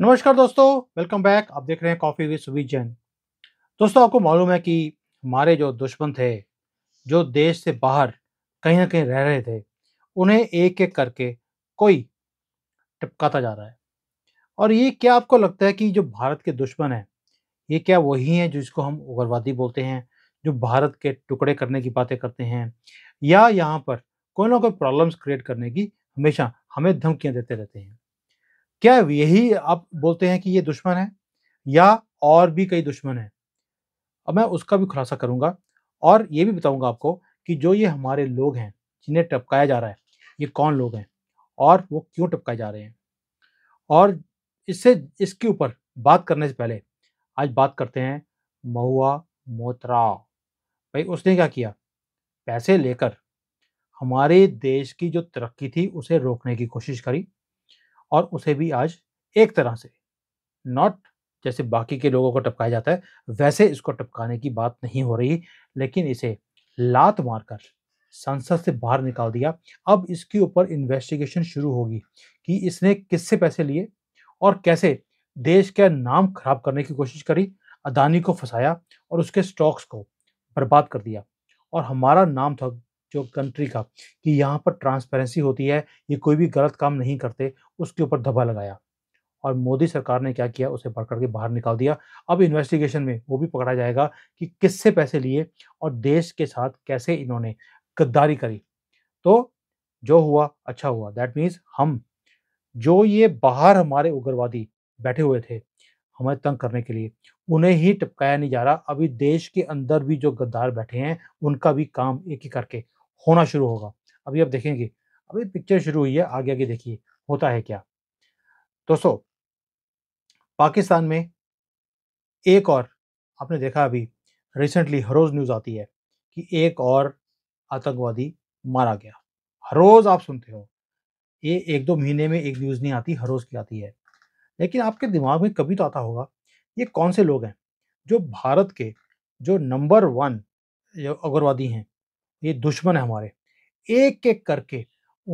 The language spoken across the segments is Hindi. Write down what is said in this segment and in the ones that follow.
नमस्कार दोस्तों वेलकम बैक आप देख रहे हैं कॉफी विद सुविजन जैन दोस्तों आपको मालूम है कि हमारे जो दुश्मन थे जो देश से बाहर कहीं ना कहीं रह रहे थे उन्हें एक एक करके कोई टपकाता जा रहा है और ये क्या आपको लगता है कि जो भारत के दुश्मन हैं ये क्या वही हैं जिसको हम उग्रवादी बोलते हैं जो भारत के टुकड़े करने की बातें करते हैं या यहाँ पर कोई ना कोई प्रॉब्लम्स क्रिएट करने की हमेशा हमें धमकियाँ देते रहते हैं क्या यही आप बोलते हैं कि ये दुश्मन है या और भी कई दुश्मन हैं अब मैं उसका भी खुलासा करूँगा और ये भी बताऊँगा आपको कि जो ये हमारे लोग हैं जिन्हें टपकाया जा रहा है ये कौन लोग हैं और वो क्यों टपकाए जा रहे हैं और इससे इसके ऊपर बात करने से पहले आज बात करते हैं महुआ मोहतरा भाई उसने क्या किया पैसे लेकर हमारे देश की जो तरक्की थी उसे रोकने की कोशिश करी और उसे भी आज एक तरह से नॉट जैसे बाकी के लोगों को टपकाया जाता है वैसे इसको टपकाने की बात नहीं हो रही लेकिन इसे लात मारकर संसद से बाहर निकाल दिया अब इसके ऊपर इन्वेस्टिगेशन शुरू होगी कि इसने किससे पैसे लिए और कैसे देश का नाम खराब करने की कोशिश करी अदानी को फंसाया और उसके स्टॉक्स को बर्बाद कर दिया और हमारा नाम था जो कंट्री का कि यहाँ पर ट्रांसपेरेंसी होती है ये कोई भी गलत काम नहीं करते उसके ऊपर धब्बा लगाया और मोदी सरकार ने क्या किया उसे पकड़ के बाहर निकाल दिया अब इन्वेस्टिगेशन में वो भी पकड़ा जाएगा कि किससे पैसे लिए और देश के साथ कैसे इन्होंने गद्दारी करी तो जो हुआ अच्छा हुआ दैट मीन्स हम जो ये बाहर हमारे उग्रवादी बैठे हुए थे हमें तंग करने के लिए उन्हें ही टपकाया नहीं जा रहा अभी देश के अंदर भी जो गद्दार बैठे हैं उनका भी काम एक ही करके होना शुरू होगा अभी आप देखेंगे अभी पिक्चर शुरू हुई है आगे आगे देखिए होता है क्या दोस्तों पाकिस्तान में एक और आपने देखा अभी रिसेंटली हर रोज़ न्यूज़ आती है कि एक और आतंकवादी मारा गया हर रोज़ आप सुनते हो ये एक दो महीने में एक न्यूज़ नहीं आती हर रोज़ की आती है लेकिन आपके दिमाग में कभी तो आता होगा ये कौन से लोग हैं जो भारत के जो नंबर वन उग्रवादी हैं ये दुश्मन है हमारे एक एक करके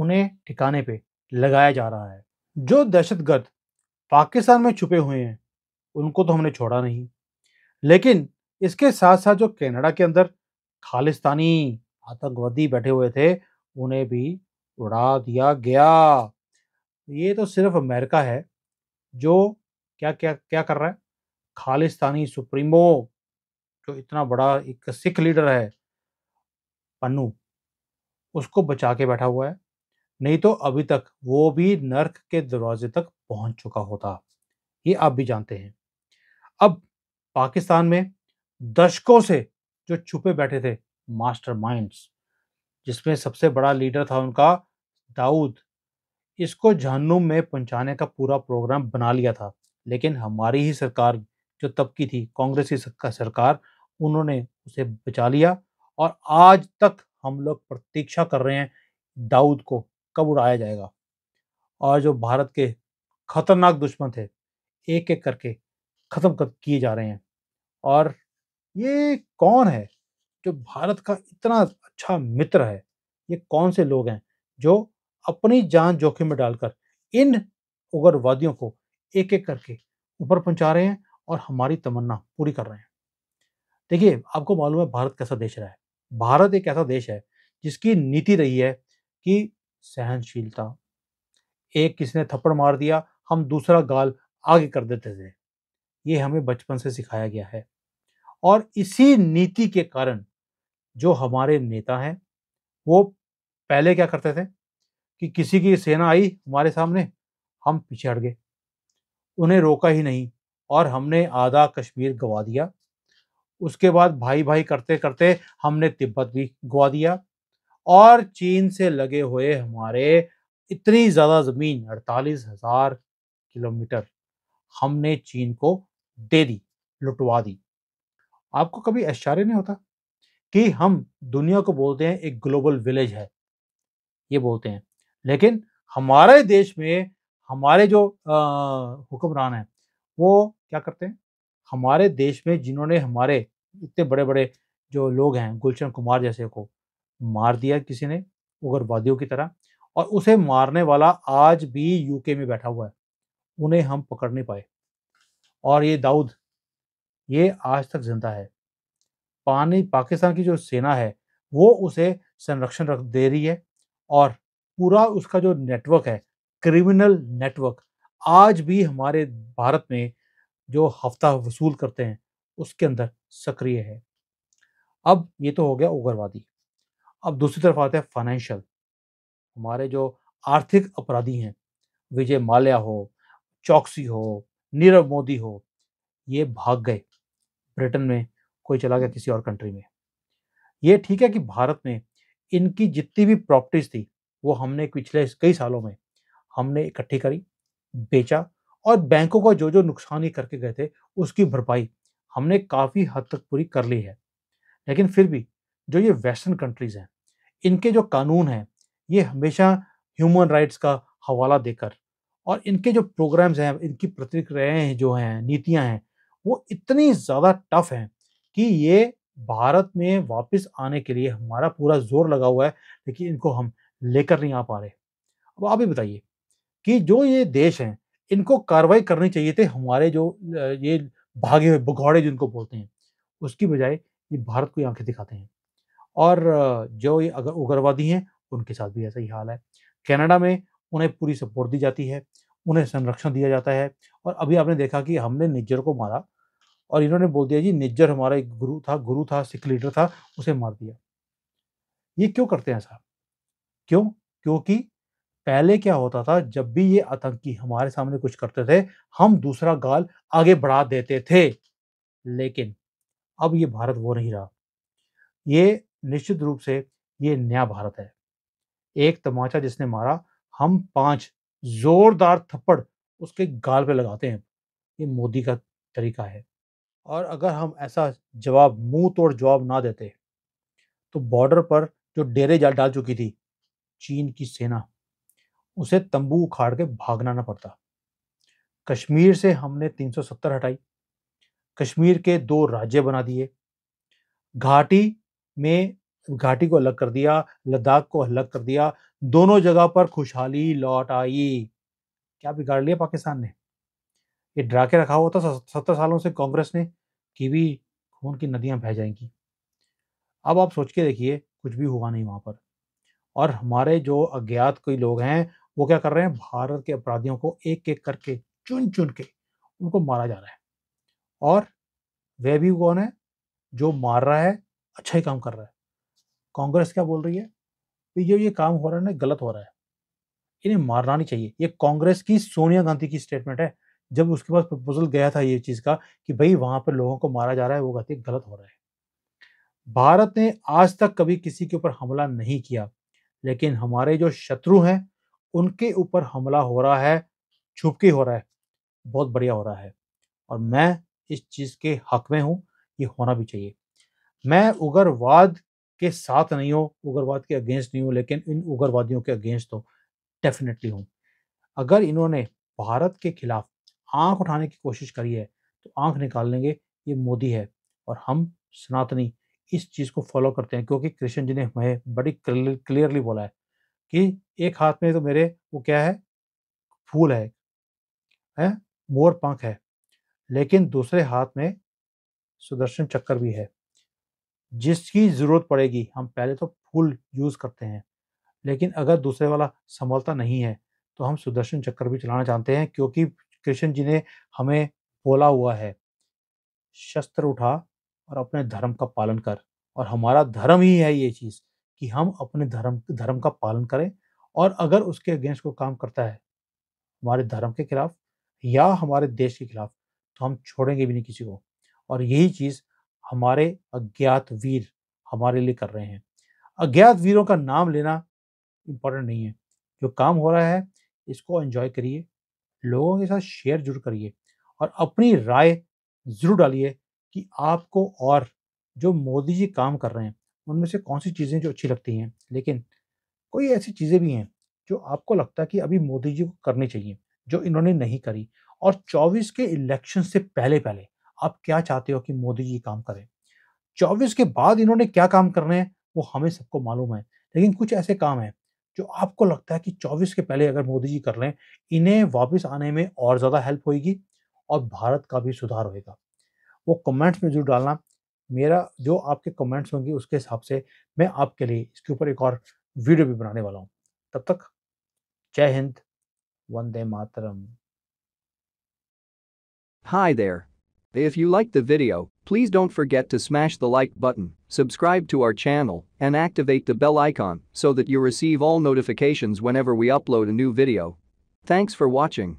उन्हें ठिकाने पे लगाया जा रहा है जो दहशतगर्द पाकिस्तान में छुपे हुए हैं उनको तो हमने छोड़ा नहीं लेकिन इसके साथ साथ जो कनाडा के अंदर खालिस्तानी आतंकवादी बैठे हुए थे उन्हें भी उड़ा दिया गया ये तो सिर्फ अमेरिका है जो क्या क्या क्या कर रहा है खालिस्तानी सुप्रीमो जो इतना बड़ा एक सिख लीडर है पन्नू उसको बचा के बैठा हुआ है नहीं तो अभी तक वो भी नर्क के दरवाजे तक पहुंच चुका होता ये आप भी जानते हैं अब पाकिस्तान में दशकों से जो छुपे बैठे थे मास्टरमाइंड्स जिसमें सबसे बड़ा लीडर था उनका दाऊद इसको जहनुम में पहुंचाने का पूरा प्रोग्राम बना लिया था लेकिन हमारी ही सरकार जो तब की थी कांग्रेस की सरकार उन्होंने उसे बचा लिया और आज तक हम लोग प्रतीक्षा कर रहे हैं दाऊद को कब उड़ाया जाएगा और जो भारत के खतरनाक दुश्मन थे एक एक करके ख़त्म कर किए जा रहे हैं और ये कौन है जो भारत का इतना अच्छा मित्र है ये कौन से लोग हैं जो अपनी जान जोखिम में डालकर इन उग्रवादियों को एक एक करके ऊपर पहुंचा रहे हैं और हमारी तमन्ना पूरी कर रहे हैं देखिए आपको मालूम है भारत कैसा देश रहा है भारत एक ऐसा देश है जिसकी नीति रही है कि सहनशीलता एक किसी ने थप्पड़ मार दिया हम दूसरा गाल आगे कर देते थे ये हमें बचपन से सिखाया गया है और इसी नीति के कारण जो हमारे नेता हैं वो पहले क्या करते थे कि किसी की सेना आई हमारे सामने हम पीछे हट गए उन्हें रोका ही नहीं और हमने आधा कश्मीर गवा दिया उसके बाद भाई भाई करते करते हमने तिब्बत भी गवा दिया और चीन से लगे हुए हमारे इतनी ज़्यादा ज़मीन अड़तालीस हज़ार किलोमीटर हमने चीन को दे दी लुटवा दी आपको कभी आश्चर्य नहीं होता कि हम दुनिया को बोलते हैं एक ग्लोबल विलेज है ये बोलते हैं लेकिन हमारे देश में हमारे जो हुक्मरान हैं वो क्या करते हैं हमारे देश में जिन्होंने हमारे इतने बड़े बड़े जो लोग हैं गुलशन कुमार जैसे को मार दिया किसी ने उग्रवादियों की तरह और उसे मारने वाला आज भी यूके में बैठा हुआ है उन्हें हम पकड़ नहीं पाए और ये दाऊद ये आज तक जिंदा है पानी पाकिस्तान की जो सेना है वो उसे संरक्षण रख दे रही है और पूरा उसका जो नेटवर्क है क्रिमिनल नेटवर्क आज भी हमारे भारत में जो हफ्ता वसूल करते हैं उसके अंदर सक्रिय है अब ये तो हो गया उग्रवादी अब दूसरी तरफ आते हैं फाइनेंशियल हमारे जो आर्थिक अपराधी हैं विजय माल्या हो चौकसी हो नीरव मोदी हो ये भाग गए ब्रिटेन में कोई चला गया किसी और कंट्री में ये ठीक है कि भारत में इनकी जितनी भी प्रॉपर्टीज थी वो हमने पिछले कई सालों में हमने इकट्ठी करी बेचा और बैंकों का जो जो नुकसान ही करके गए थे उसकी भरपाई हमने काफ़ी हद तक पूरी कर ली है लेकिन फिर भी जो ये वेस्टर्न कंट्रीज़ हैं इनके जो कानून हैं ये हमेशा ह्यूमन राइट्स का हवाला देकर और इनके जो प्रोग्राम्स हैं इनकी प्रतिक्रियाएँ जो हैं नीतियाँ हैं वो इतनी ज़्यादा टफ हैं कि ये भारत में वापस आने के लिए हमारा पूरा जोर लगा हुआ है लेकिन इनको हम लेकर नहीं आ पा रहे अब आप ही बताइए कि जो ये देश हैं इनको कार्रवाई करनी चाहिए थे हमारे जो ये भागे हुए भगौड़े जिनको बोलते हैं उसकी बजाय ये भारत को आंखें दिखाते हैं और जो ये अगर उग्रवादी हैं उनके साथ भी ऐसा ही हाल है कनाडा में उन्हें पूरी सपोर्ट दी जाती है उन्हें संरक्षण दिया जाता है और अभी आपने देखा कि हमने निज्जर को मारा और इन्होंने बोल दिया जी निज्जर हमारा एक गुरु था गुरु था सिख लीडर था उसे मार दिया ये क्यों करते हैं ऐसा क्यों क्योंकि पहले क्या होता था जब भी ये आतंकी हमारे सामने कुछ करते थे हम दूसरा गाल आगे बढ़ा देते थे लेकिन अब ये भारत वो नहीं रहा ये निश्चित रूप से ये नया भारत है एक तमाचा जिसने मारा हम पांच जोरदार थप्पड़ उसके गाल पे लगाते हैं ये मोदी का तरीका है और अगर हम ऐसा जवाब मुंह तोड़ जवाब ना देते तो बॉर्डर पर जो डेरे डाल चुकी थी चीन की सेना उसे तंबू उखाड़ के भागना ना पड़ता कश्मीर से हमने 370 हटाई कश्मीर के दो राज्य बना दिए घाटी में घाटी को अलग कर दिया लद्दाख को अलग कर दिया दोनों जगह पर खुशहाली लौट आई क्या बिगाड़ लिया पाकिस्तान ने ये डरा के रखा हुआ था सत्तर सालों से कांग्रेस ने कि भी खून की नदियां बह जाएंगी अब आप सोच के देखिए कुछ भी हुआ नहीं वहां पर और हमारे जो अज्ञात कोई लोग हैं वो क्या कर रहे हैं भारत के अपराधियों को एक एक करके चुन चुन के उनको मारा जा रहा है और वह भी कौन है जो मार रहा है अच्छा ही काम कर रहा है कांग्रेस क्या बोल रही है कि जो ये काम हो रहा है ना गलत हो रहा है इन्हें मारना नहीं चाहिए ये कांग्रेस की सोनिया गांधी की स्टेटमेंट है जब उसके पास प्रपोजल गया था ये चीज़ का कि भाई वहाँ पर लोगों को मारा जा रहा है वो है गलत हो रहा है भारत ने आज तक कभी किसी के ऊपर हमला नहीं किया लेकिन हमारे जो शत्रु हैं उनके ऊपर हमला हो रहा है छुपके हो रहा है बहुत बढ़िया हो रहा है और मैं इस चीज़ के हक में हूँ ये होना भी चाहिए मैं उग्रवाद के साथ नहीं हूँ उग्रवाद के अगेंस्ट नहीं हूँ लेकिन इन उग्रवादियों के अगेंस्ट तो डेफिनेटली हूँ अगर इन्होंने भारत के खिलाफ आंख उठाने की कोशिश करी है तो आंख निकाल लेंगे ये मोदी है और हम सनातनी इस चीज़ को फॉलो करते हैं क्योंकि कृष्ण जी ने हमें बड़ी क्लियरली बोला है कि एक हाथ में तो मेरे वो क्या है फूल है है मोर पंख है लेकिन दूसरे हाथ में सुदर्शन चक्कर भी है जिसकी ज़रूरत पड़ेगी हम पहले तो फूल यूज़ करते हैं लेकिन अगर दूसरे वाला संभलता नहीं है तो हम सुदर्शन चक्कर भी चलाना चाहते हैं क्योंकि कृष्ण जी ने हमें बोला हुआ है शस्त्र उठा और अपने धर्म का पालन कर और हमारा धर्म ही है ये चीज़ कि हम अपने धर्म धर्म का पालन करें और अगर उसके अगेंस्ट को काम करता है हमारे धर्म के खिलाफ या हमारे देश के खिलाफ तो हम छोड़ेंगे भी नहीं किसी को और यही चीज़ हमारे अज्ञात वीर हमारे लिए कर रहे हैं अज्ञात वीरों का नाम लेना इम्पोर्टेंट नहीं है जो काम हो रहा है इसको एंजॉय करिए लोगों के साथ शेयर जरूर करिए और अपनी राय जरूर डालिए कि आपको और जो मोदी जी काम कर रहे हैं उनमें से कौन सी चीज़ें जो अच्छी लगती हैं लेकिन कोई ऐसी चीज़ें भी हैं जो आपको लगता है कि अभी मोदी जी को करनी चाहिए जो इन्होंने नहीं करी और 24 के इलेक्शन से पहले पहले आप क्या चाहते हो कि मोदी जी काम करें 24 के बाद इन्होंने क्या काम करने हैं वो हमें सबको मालूम है लेकिन कुछ ऐसे काम हैं जो आपको लगता है कि 24 के पहले अगर मोदी जी कर लें इन्हें वापस आने में और ज़्यादा हेल्प होगी और भारत का भी सुधार होगा वो कमेंट्स में जरूर डालना मेरा जो आपके कमेंट्स होंगे उसके हिसाब से मैं आपके लिए इसके ऊपर एक और वीडियो भी बनाने वाला हूँ तब तक जय हिंद वंदे मातरम hi there if you like the video please don't forget to smash the like button subscribe to our channel and activate the bell icon so that you receive all notifications whenever we upload a new video thanks for watching